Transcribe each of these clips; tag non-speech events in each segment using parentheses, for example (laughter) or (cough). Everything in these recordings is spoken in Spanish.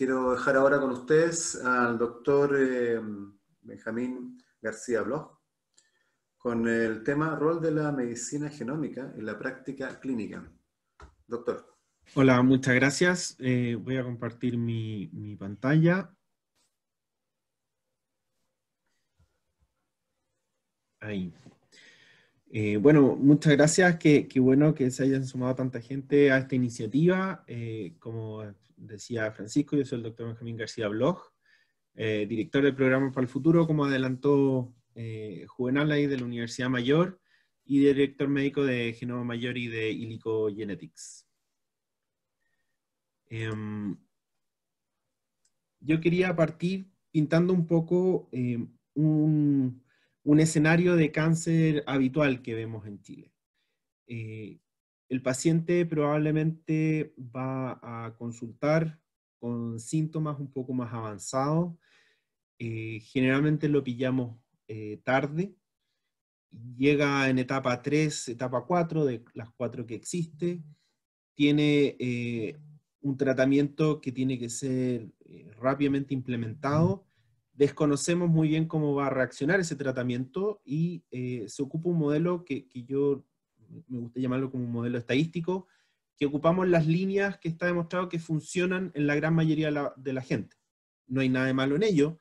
quiero dejar ahora con ustedes al doctor eh, Benjamín García Bloch con el tema rol de la medicina genómica en la práctica clínica. Doctor. Hola, muchas gracias. Eh, voy a compartir mi, pantalla. Ahí. Eh, bueno, muchas gracias. Qué, bueno que se hayan sumado tanta gente a esta iniciativa. como decía Francisco, yo soy el doctor Benjamín García Bloch, eh, director del programa para el futuro, como adelantó eh, Juvenal ahí de la Universidad Mayor y director médico de Genoma Mayor y de Ilico Genetics. Em, yo quería partir pintando un poco em, un, un, escenario de cáncer habitual que vemos en Chile. Eh, el paciente probablemente va a consultar con síntomas un poco más avanzados. Eh, generalmente lo pillamos eh, tarde. Llega en etapa 3, etapa 4, de las cuatro que existe. Tiene eh, un tratamiento que tiene que ser rápidamente implementado. Desconocemos muy bien cómo va a reaccionar ese tratamiento y se ocupa un modelo que yo me gusta llamarlo como un modelo estadístico, que ocupamos las líneas que está demostrado que funcionan en la gran mayoría de la, gente. No hay nada de malo en ello,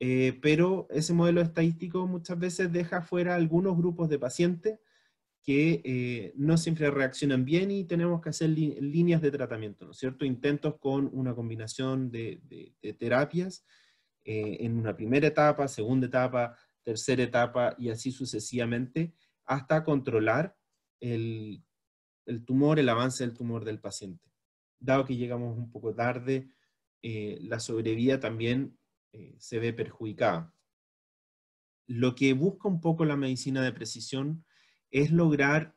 eh, pero ese modelo estadístico muchas veces deja fuera algunos grupos de pacientes que eh, no siempre reaccionan bien y tenemos que hacer líneas de tratamiento, ¿no es cierto? Intentos con una combinación de, terapias eh, en una primera etapa, segunda etapa, tercera etapa y así sucesivamente, hasta controlar el, tumor, el avance del tumor del paciente. Dado que llegamos un poco tarde, eh, la sobrevida también eh, se ve perjudicada. Lo que busca un poco la medicina de precisión es lograr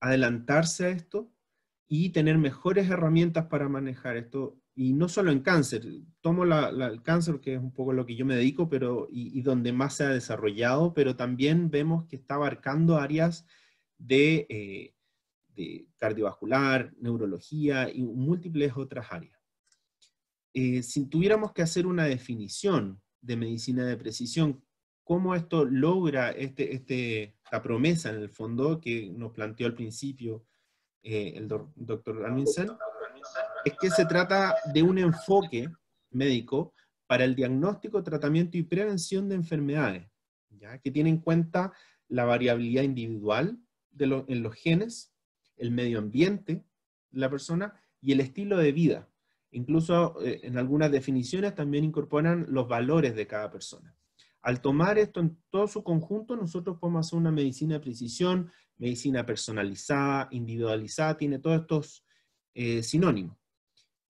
adelantarse a esto y tener mejores herramientas para manejar esto, y no solo en cáncer, tomo el cáncer, que es un poco lo que yo me dedico, pero y donde más se ha desarrollado, pero también vemos que está abarcando áreas eh, de, cardiovascular, neurología y múltiples otras áreas. Eh, si tuviéramos que hacer una definición de medicina de precisión, ¿cómo esto logra este, este esta promesa en el fondo que nos planteó al principio eh, el doctor Amundsen? Es que se trata de un enfoque médico para el diagnóstico, tratamiento y prevención de enfermedades, ¿ya? que tiene en cuenta la variabilidad individual, en los genes, el medio ambiente de la persona y el estilo de vida. Incluso eh, en algunas definiciones también incorporan los valores de cada persona. Al tomar esto en todo su conjunto, nosotros podemos hacer una medicina de precisión, medicina personalizada, individualizada, tiene todos estos eh, sinónimos.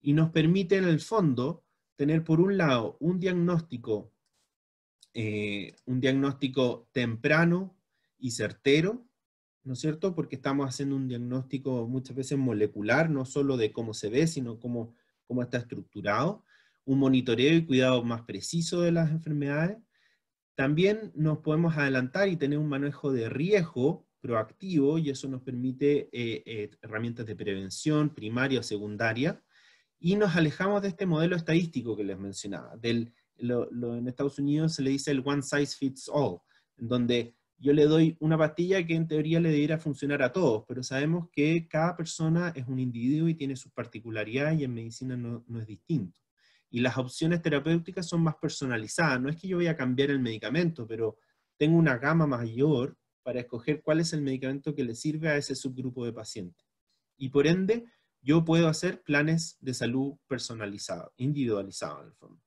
Y nos permite en el fondo tener por un lado un diagnóstico, eh, un diagnóstico temprano y certero, ¿no es cierto? Porque estamos haciendo un diagnóstico muchas veces molecular, no solo de cómo se ve, sino cómo, cómo está estructurado, un monitoreo y cuidado más preciso de las enfermedades. También nos podemos adelantar y tener un manejo de riesgo proactivo y eso nos permite eh, eh, herramientas de prevención primaria o secundaria. Y nos alejamos de este modelo estadístico que les mencionaba. Del, en Estados Unidos se le dice el one size fits all, en donde yo le doy una pastilla que en teoría le debería funcionar a todos, pero sabemos que cada persona es un individuo y tiene sus particularidades y en medicina no, es distinto. Y las opciones terapéuticas son más personalizadas. No es que yo voy a cambiar el medicamento, pero tengo una gama mayor para escoger cuál es el medicamento que le sirve a ese subgrupo de pacientes. Y por ende, yo puedo hacer planes de salud personalizados, individualizados fondo.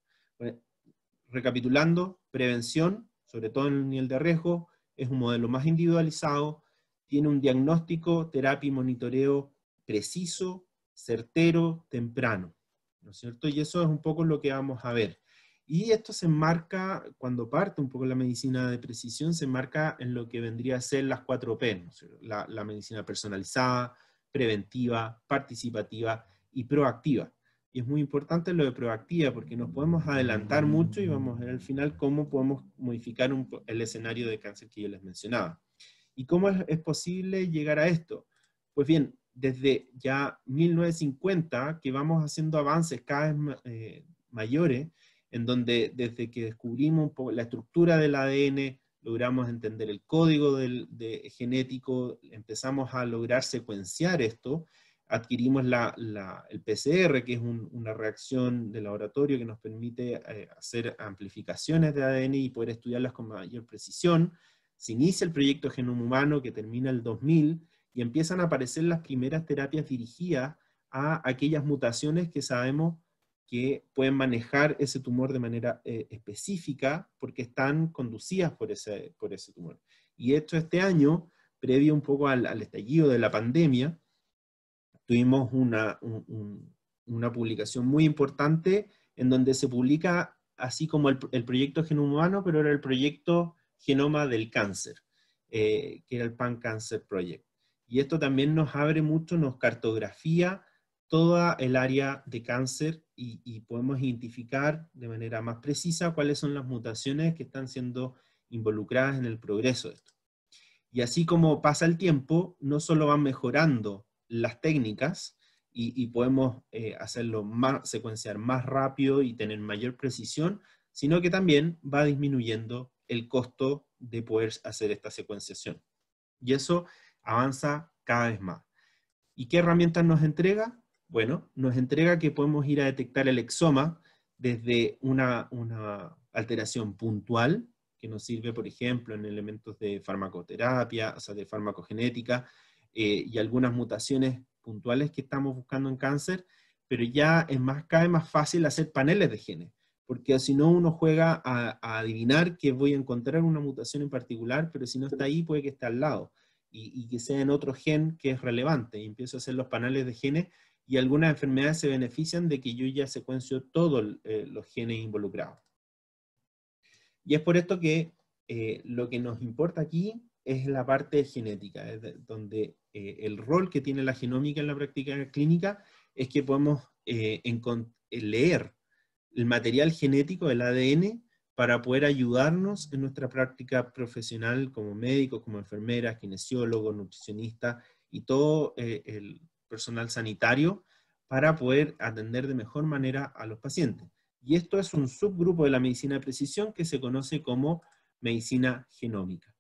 Recapitulando, prevención, sobre todo en el nivel de riesgo, es un modelo más individualizado, tiene un diagnóstico, terapia y monitoreo preciso, certero, temprano, ¿no es cierto? Y eso es un poco lo que vamos a ver. Y esto se enmarca, cuando parte un poco la medicina de precisión, se enmarca en lo que vendría a ser las cuatro P, la, medicina personalizada, preventiva, participativa y proactiva. Y es muy importante lo de proactiva, porque nos podemos adelantar mucho y vamos a ver al final cómo podemos modificar el escenario de cáncer que yo les mencionaba. ¿Y cómo es, posible llegar a esto? Pues bien, desde ya 1950 que vamos haciendo avances cada vez eh, mayores, en donde desde que descubrimos la estructura del ADN, logramos entender el código de, genético, empezamos a lograr secuenciar esto adquirimos el PCR, que es una reacción de laboratorio que nos permite eh, hacer amplificaciones de ADN y poder estudiarlas con mayor precisión. Se inicia el proyecto Genoma Humano que termina el 2000 y empiezan a aparecer las primeras terapias dirigidas a aquellas mutaciones que sabemos que pueden manejar ese tumor de manera eh, específica porque están conducidas por ese, tumor. Y esto este año, previo un poco al estallido de la pandemia, tuvimos una, publicación muy importante en donde se publica así como el, proyecto Genoma Humano, pero era el proyecto Genoma del Cáncer, eh, que era el Pan Cancer Project. Y esto también nos abre mucho, nos cartografía toda el área de cáncer y, y, podemos identificar de manera más precisa cuáles son las mutaciones que están siendo involucradas en el progreso de esto. Y así como pasa el tiempo, no solo van mejorando las técnicas y, podemos eh, hacerlo más, secuenciar más rápido y tener mayor precisión, sino que también va disminuyendo el costo de poder hacer esta secuenciación. Y eso avanza cada vez más. ¿Y qué herramientas nos entrega? Bueno, nos entrega que podemos ir a detectar el exoma desde una, una alteración puntual, que nos sirve, por ejemplo, en elementos de farmacoterapia, o sea, de farmacogenética, eh, y algunas mutaciones puntuales que estamos buscando en cáncer, pero ya es más, cada vez más fácil hacer paneles de genes, porque si no uno juega a, adivinar que voy a encontrar una mutación en particular, pero si no está ahí puede que esté al lado y, que sea en otro gen que es relevante. Y empiezo a hacer los paneles de genes y algunas enfermedades se benefician de que yo ya secuencio todos eh, los genes involucrados. Y es por esto que eh, lo que nos importa aquí es la parte genética, es donde eh, el rol que tiene la genómica en la práctica clínica es que podemos eh, eh, leer el material genético, del ADN, para poder ayudarnos en nuestra práctica profesional como médicos, como enfermeras, kinesiólogos, nutricionistas y todo el personal sanitario para poder atender de mejor manera a los pacientes. Y esto es un subgrupo de la medicina de precisión que se conoce como medicina genómica.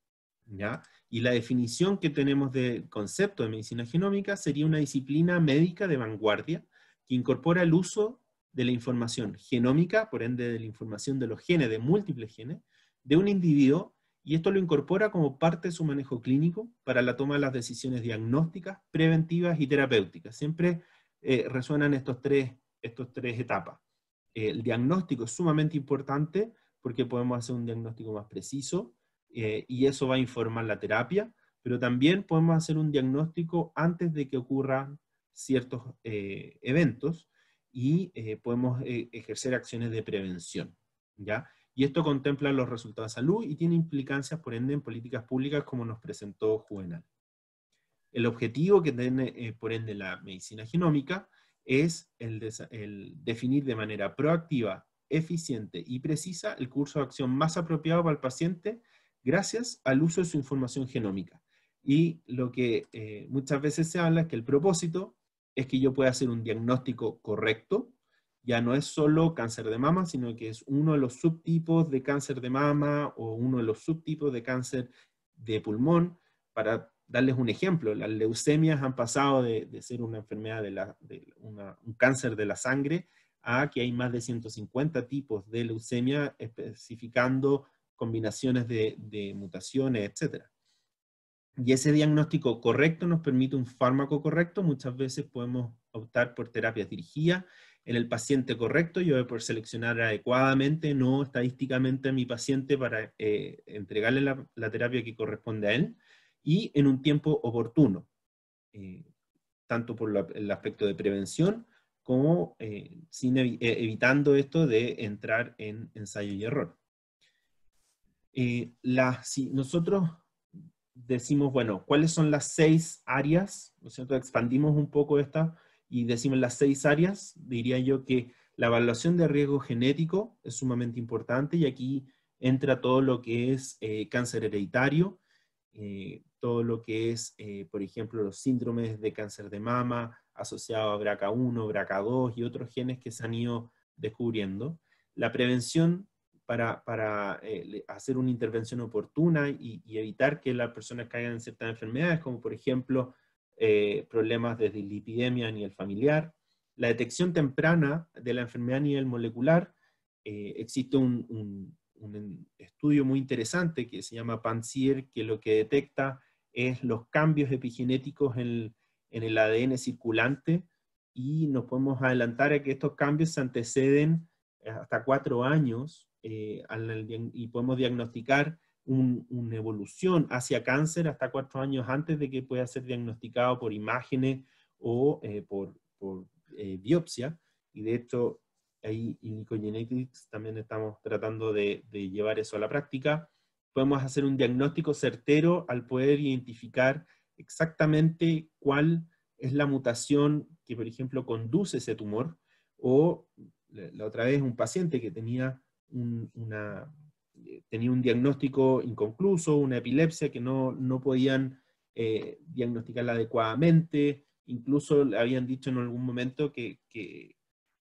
¿ya? Y la definición que tenemos del concepto de medicina genómica sería una disciplina médica de vanguardia que incorpora el uso de la información genómica, por ende de la información de los genes, de múltiples genes, de un individuo, y esto lo incorpora como parte de su manejo clínico para la toma de las decisiones diagnósticas, preventivas y terapéuticas. Siempre eh, resuenan estas tres, etapas. Eh, el diagnóstico es sumamente importante porque podemos hacer un diagnóstico más preciso, eh, y eso va a informar la terapia, pero también podemos hacer un diagnóstico antes de que ocurran ciertos eh, eventos y eh, podemos ejercer acciones de prevención. ¿ya? Y esto contempla los resultados de salud y tiene implicancias, por ende, en políticas públicas como nos presentó Juvenal. El objetivo que tiene, por ende, la medicina genómica es el definir de manera proactiva, eficiente y precisa el curso de acción más apropiado para el paciente gracias al uso de su información genómica. Y lo que eh, muchas veces se habla es que el propósito es que yo pueda hacer un diagnóstico correcto. Ya no es solo cáncer de mama, sino que es uno de los subtipos de cáncer de mama o uno de los subtipos de cáncer de pulmón. Para darles un ejemplo, las leucemias han pasado de, ser una enfermedad de, la, un cáncer de la sangre a que hay más de 150 tipos de leucemia especificando combinaciones de, mutaciones, etc. Y ese diagnóstico correcto nos permite un fármaco correcto. Muchas veces podemos optar por terapias dirigidas en el paciente correcto. Yo voy por seleccionar adecuadamente, no estadísticamente a mi paciente para eh, entregarle la, terapia que corresponde a él y en un tiempo oportuno, eh, tanto por el aspecto de prevención como eh, evitando esto de entrar en ensayo y error. Eh, si nosotros decimos, bueno, ¿cuáles son las seis áreas? ¿No cierto? Expandimos un poco esta y decimos las seis áreas. Diría yo que la evaluación de riesgo genético es sumamente importante y aquí entra todo lo que es eh, cáncer hereditario, eh, todo lo que es, eh, por ejemplo, los síndromes de cáncer de mama asociado a BRCA1, BRCA2 y otros genes que se han ido descubriendo. La prevención para, para eh, hacer una intervención oportuna y, evitar que las personas caigan en ciertas enfermedades, como por ejemplo eh, problemas de dislipidemia a nivel familiar. La detección temprana de la enfermedad a nivel molecular, eh, existe un, un, estudio muy interesante que se llama Pansier que lo que detecta es los cambios epigenéticos en, en el ADN circulante y nos podemos adelantar a que estos cambios se anteceden eh, hasta cuatro años eh, y podemos diagnosticar una evolución hacia cáncer hasta cuatro años antes de que pueda ser diagnosticado por imágenes o eh, por, eh, biopsia. Y de hecho, ahí en Ecogenetics también estamos tratando de, llevar eso a la práctica. Podemos hacer un diagnóstico certero al poder identificar exactamente cuál es la mutación que, por ejemplo, conduce ese tumor. O la otra vez un paciente que tenía eh, tenía un diagnóstico inconcluso, una epilepsia que no, podían eh, diagnosticarla adecuadamente, incluso le habían dicho en algún momento que, que,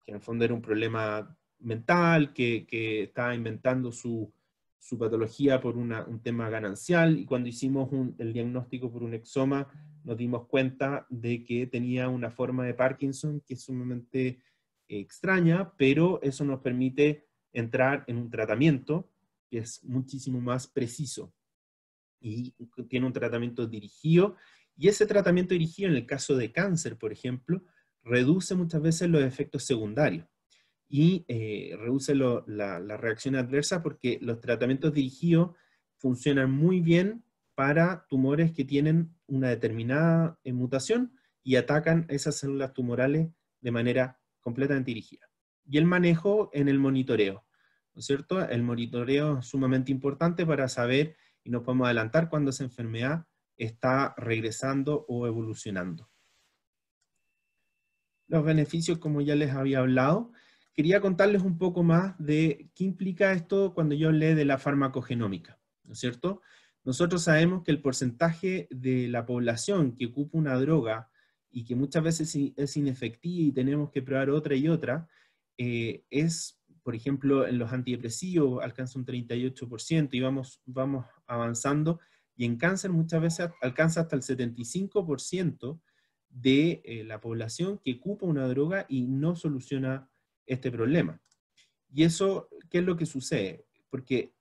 en el fondo era un problema mental, que, que estaba inventando su, su patología por una, un tema ganancial y cuando hicimos el diagnóstico por un exoma nos dimos cuenta de que tenía una forma de Parkinson que es sumamente eh, extraña, pero eso nos permite entrar en un tratamiento que es muchísimo más preciso y tiene un tratamiento dirigido. Y ese tratamiento dirigido, en el caso de cáncer, por ejemplo, reduce muchas veces los efectos secundarios y eh, reduce la, la, reacción adversa porque los tratamientos dirigidos funcionan muy bien para tumores que tienen una determinada eh, mutación y atacan esas células tumorales de manera completamente dirigida. Y el manejo en el monitoreo. ¿no es cierto? El monitoreo es sumamente importante para saber y nos podemos adelantar cuando esa enfermedad está regresando o evolucionando. Los beneficios, como ya les había hablado, quería contarles un poco más de qué implica esto cuando yo hablé de la farmacogenómica, ¿no es cierto? Nosotros sabemos que el porcentaje de la población que ocupa una droga y que muchas veces es inefectiva y tenemos que probar otra y otra, eh, es por ejemplo, en los antidepresivos alcanza un 38% y vamos, vamos avanzando. Y en cáncer muchas veces alcanza hasta el 75% de eh, la población que ocupa una droga y no soluciona este problema. ¿Y eso qué es lo que sucede? Porque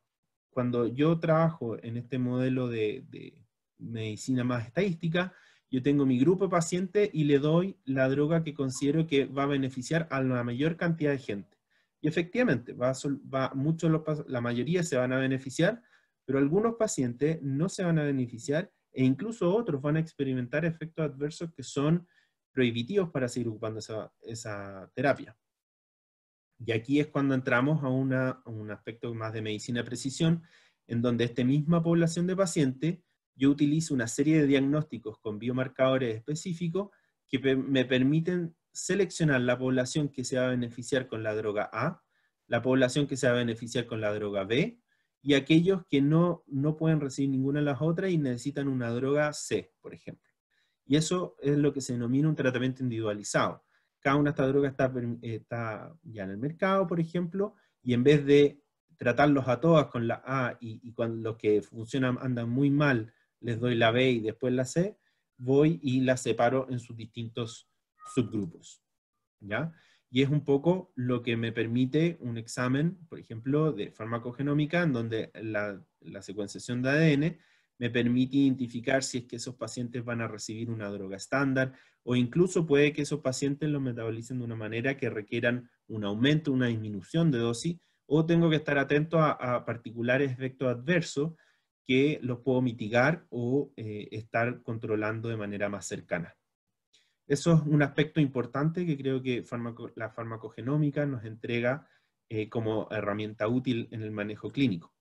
cuando yo trabajo en este modelo de, de medicina más estadística, yo tengo mi grupo de pacientes y le doy la droga que considero que va a beneficiar a la mayor cantidad de gente. Y efectivamente, va, la mayoría se van a beneficiar, pero algunos pacientes no se van a beneficiar e incluso otros van a experimentar efectos adversos que son prohibitivos para seguir ocupando esa, terapia. Y aquí es cuando entramos a, un aspecto más de medicina de precisión, en donde esta misma población de pacientes, yo utilizo una serie de diagnósticos con biomarcadores específicos que me permiten seleccionar la población que se va a beneficiar con la droga A, la población que se va a beneficiar con la droga B y aquellos que no, no pueden recibir ninguna de las otras y necesitan una droga C, por ejemplo. Y eso es lo que se denomina un tratamiento individualizado. Cada una de estas drogas está, está ya en el mercado, por ejemplo, y en vez de tratarlos a todas con la A y, y cuando los que funcionan andan muy mal, les doy la B y después la C, voy y las separo en sus distintos subgrupos. ¿ya? Y es un poco lo que me permite un examen, por ejemplo, de farmacogenómica, en donde la, secuenciación de ADN me permite identificar si es que esos pacientes van a recibir una droga estándar o incluso puede que esos pacientes lo metabolicen de una manera que requieran un aumento, una disminución de dosis o tengo que estar atento a, particulares efectos adversos que los puedo mitigar o eh, estar controlando de manera más cercana. Eso es un aspecto importante que creo que la farmacogenómica nos entrega eh, como herramienta útil en el manejo clínico.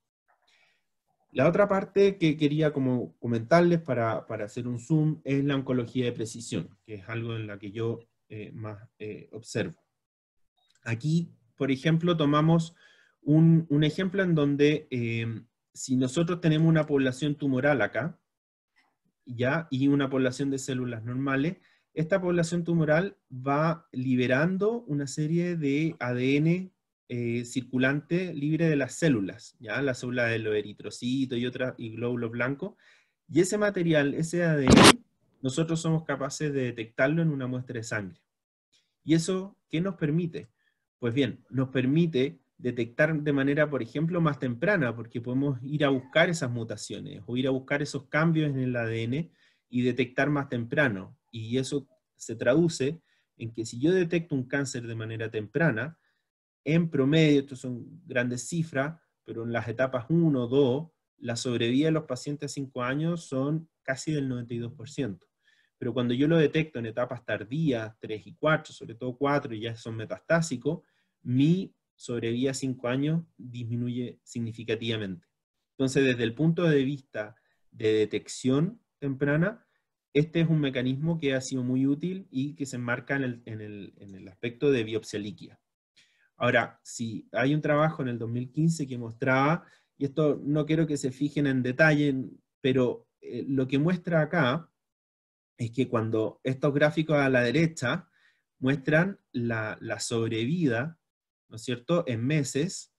La otra parte que quería como comentarles para, hacer un zoom es la oncología de precisión, que es algo en la que yo eh, más eh, observo. Aquí, por ejemplo, tomamos un, ejemplo en donde si nosotros tenemos una población tumoral acá, ya, y una población de células normales, esta población tumoral va liberando una serie de ADN eh, circulante libre de las células, ¿ya? las células de los eritrocitos y, otra y glóbulos blancos, y ese material, ese ADN, nosotros somos capaces de detectarlo en una muestra de sangre. ¿Y eso qué nos permite? Pues bien, nos permite detectar de manera, por ejemplo, más temprana, porque podemos ir a buscar esas mutaciones o ir a buscar esos cambios en el ADN y detectar más temprano y eso se traduce en que si yo detecto un cáncer de manera temprana, en promedio, estos son grandes cifras, pero en las etapas 1 o 2, la sobrevida de los pacientes a 5 años son casi del 92%. Pero cuando yo lo detecto en etapas tardías, 3 y 4, sobre todo 4, ya son metastásicos, mi sobrevida a 5 años disminuye significativamente. Entonces, desde el punto de vista de detección temprana, este es un mecanismo que ha sido muy útil y que se enmarca en el, aspecto de biopsia líquida. Ahora, si hay un trabajo en el 2015 que mostraba, y esto no quiero que se fijen en detalle, pero eh, lo que muestra acá es que cuando estos gráficos a la derecha muestran la, la sobrevida, ¿no es cierto?, en meses,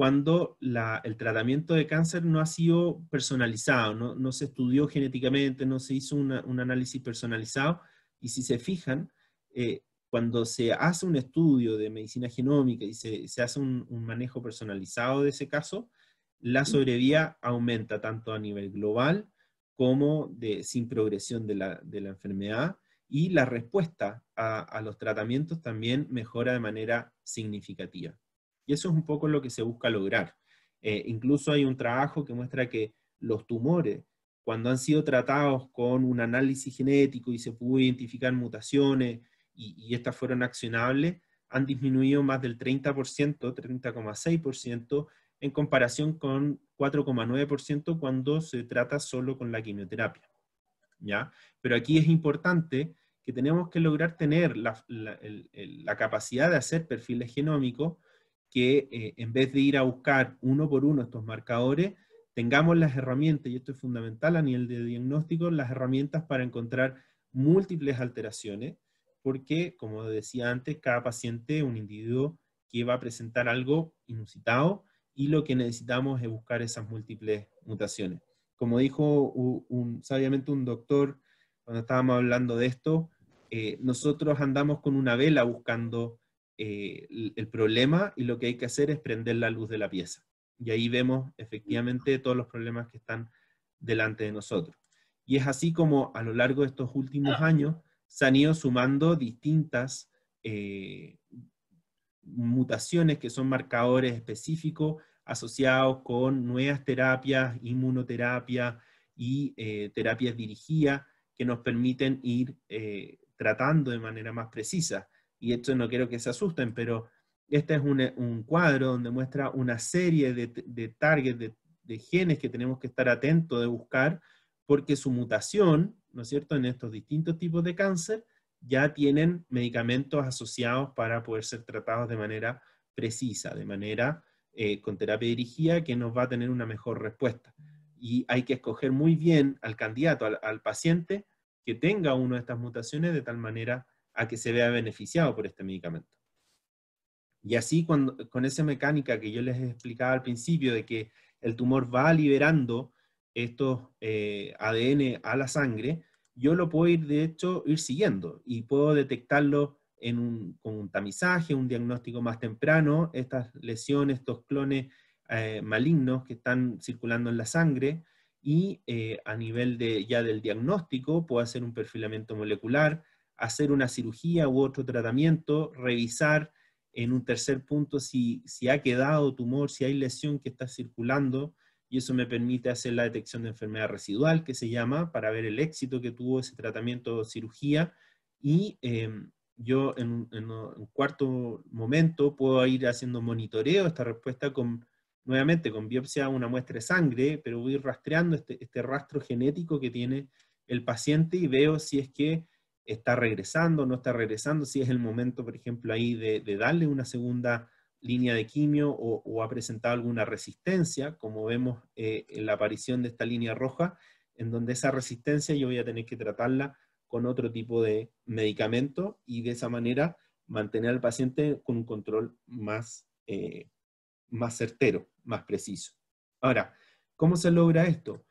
cuando el tratamiento de cáncer no ha sido personalizado, no, se estudió genéticamente, no se hizo un análisis personalizado. Y si se fijan, eh, cuando se hace un estudio de medicina genómica y se, hace un, manejo personalizado de ese caso, la sobrevía aumenta tanto a nivel global como de, sin progresión de la, enfermedad y la respuesta a los tratamientos también mejora de manera significativa. Y eso es un poco lo que se busca lograr. Eh, incluso hay un trabajo que muestra que los tumores, cuando han sido tratados con un análisis genético y se pudo identificar mutaciones y, estas fueron accionables, han disminuido más del 30%, 30,6% en comparación con 4,9% cuando se trata solo con la quimioterapia. ¿ya? Pero aquí es importante que tenemos que lograr tener la capacidad de hacer perfiles genómicos que eh, en vez de ir a buscar uno por uno estos marcadores, tengamos las herramientas, y esto es fundamental a nivel de diagnóstico, las herramientas para encontrar múltiples alteraciones, porque, como decía antes, cada paciente es un individuo que va a presentar algo inusitado y lo que necesitamos es buscar esas múltiples mutaciones. Como dijo sabiamente un doctor cuando estábamos hablando de esto, eh, nosotros andamos con una vela buscando eh, el, problema y lo que hay que hacer es prender la luz de la pieza. Y ahí vemos efectivamente todos los problemas que están delante de nosotros. Y es así como a lo largo de estos últimos ah. años se han ido sumando distintas eh, mutaciones que son marcadores específicos asociados con nuevas terapias, inmunoterapia y eh, terapias dirigidas que nos permiten ir tratando de manera más precisa y esto no quiero que se asusten, pero este es un, eh, cuadro donde muestra una serie de, targets, de, genes que tenemos que estar atentos de buscar, porque su mutación, ¿no es cierto?, en estos distintos tipos de cáncer, ya tienen medicamentos asociados para poder ser tratados de manera precisa, de manera eh, con terapia dirigida que nos va a tener una mejor respuesta. Y hay que escoger muy bien al candidato, al, al paciente, que tenga una de estas mutaciones de tal manera a que se vea beneficiado por este medicamento. Y así cuando, con esa mecánica que yo les explicaba al principio de que el tumor va liberando estos eh, ADN a la sangre, yo lo puedo ir, de hecho, ir siguiendo y puedo detectarlo con un tamizaje, un diagnóstico más temprano, estas lesiones, estos clones eh, malignos que están circulando en la sangre y eh, a nivel de, ya del diagnóstico puedo hacer un perfilamiento molecular, hacer una cirugía u otro tratamiento, revisar en un tercer punto si, si ha quedado tumor, si hay lesión que está circulando, y eso me permite hacer la detección de enfermedad residual, que se llama, para ver el éxito que tuvo ese tratamiento o cirugía. Y em, yo en, en un cuarto momento puedo ir haciendo monitoreo esta respuesta con, nuevamente con biopsia una muestra de sangre, pero voy rastreando este, este, rastro genético que tiene el paciente y veo si es que está regresando, no está regresando, si es el momento, por ejemplo, ahí de, darle una segunda línea de quimio o, ha presentado alguna resistencia, como vemos eh, en la aparición de esta línea roja, en donde esa resistencia yo voy a tener que tratarla con otro tipo de medicamento y de esa manera mantener al paciente con un control más, eh, más certero, más preciso. Ahora, ¿cómo se logra esto?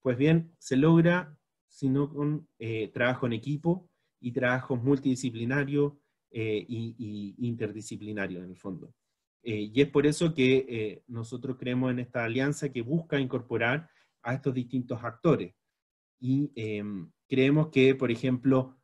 Pues bien, se logra sino con eh, trabajo en equipo, y trabajos multidisciplinarios e eh, y, interdisciplinarios en el fondo. Eh, y es por eso que eh, nosotros creemos en esta alianza que busca incorporar a estos distintos actores. Y em, creemos que, por ejemplo,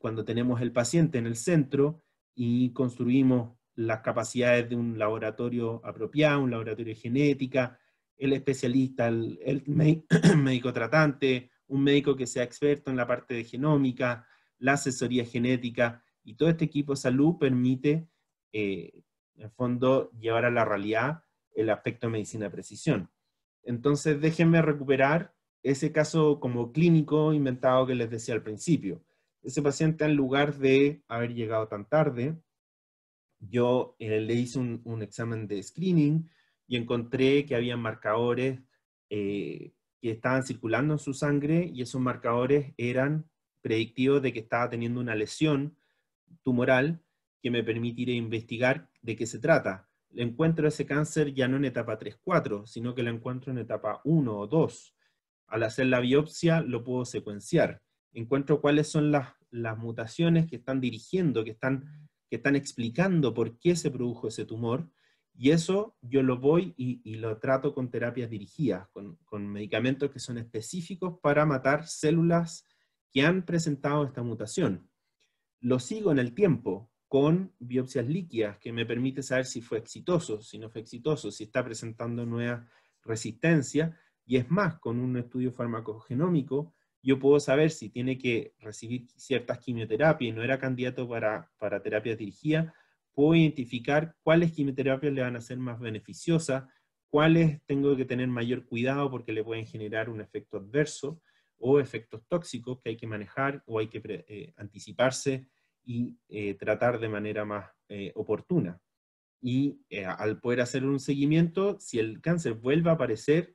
cuando tenemos el paciente en el centro y construimos las capacidades de un laboratorio apropiado, un laboratorio de genética, el especialista, el, el (coughs) médico tratante, un médico que sea experto en la parte de genómica, la asesoría genética y todo este equipo de salud permite, eh, en fondo, llevar a la realidad el aspecto de medicina precisión. Entonces, déjenme recuperar ese caso como clínico inventado que les decía al principio. Ese paciente, en lugar de haber llegado tan tarde, yo eh, le hice un, examen de screening y encontré que había marcadores eh, que estaban circulando en su sangre y esos marcadores eran Predictivo de que estaba teniendo una lesión tumoral que me permitiría investigar de qué se trata. Le Encuentro ese cáncer ya no en etapa 3-4, sino que lo encuentro en etapa 1 o 2. Al hacer la biopsia lo puedo secuenciar. Encuentro cuáles son las, mutaciones que están dirigiendo, que están, que están explicando por qué se produjo ese tumor. Y eso yo lo voy y, lo trato con terapias dirigidas, con medicamentos que son específicos para matar células que han presentado esta mutación. Lo sigo en el tiempo con biopsias líquidas que me permite saber si fue exitoso, si no fue exitoso, si está presentando nueva resistencia. Y es más, con un estudio farmacogenómico, yo puedo saber si tiene que recibir ciertas quimioterapias y no era candidato para, para terapias dirigidas, puedo identificar cuáles quimioterapias le van a ser más beneficiosas, cuáles tengo que tener mayor cuidado porque le pueden generar un efecto adverso o efectos tóxicos que hay que manejar o hay que eh, anticiparse y eh, tratar de manera más eh, oportuna. Y al poder hacer un seguimiento, si el cáncer vuelve a aparecer,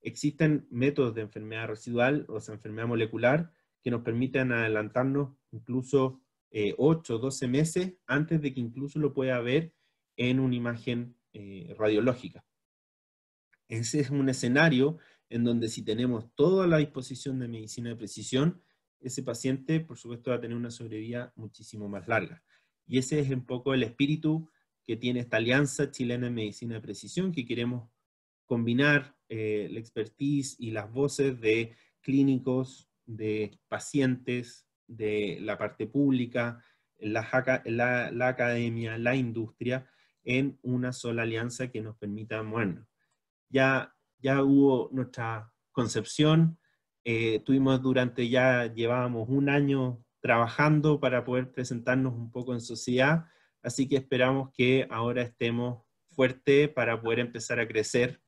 existen métodos de enfermedad residual o de enfermedad molecular que nos permiten adelantarnos incluso 8 o 12 meses antes de que incluso lo pueda ver en una imagen radiológica. Ese es un escenario en donde si tenemos toda la disposición de medicina de precisión, ese paciente, por supuesto, va a tener una sobrevida muchísimo más larga. Y ese es un poco el espíritu que tiene esta alianza chilena en medicina de precisión, que queremos combinar eh, la expertise y las voces de clínicos, de pacientes, de la parte pública, la, la, academia, la industria, en una sola alianza que nos permita bueno, Ya ya hubo nuestra concepción, eh, tuvimos durante ya, llevábamos un año trabajando para poder presentarnos un poco en sociedad, así que esperamos que ahora estemos fuertes para poder empezar a crecer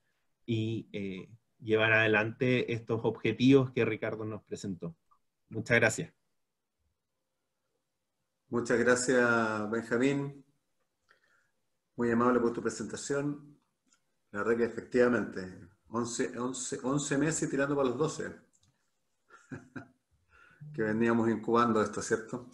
y eh, llevar adelante estos objetivos que Ricardo nos presentó. Muchas gracias. Muchas gracias, Benjamín. Muy amable por tu presentación. La verdad que efectivamente 11, 11, meses tirando para los 12 (laughs) que veníamos incubando esto, ¿cierto?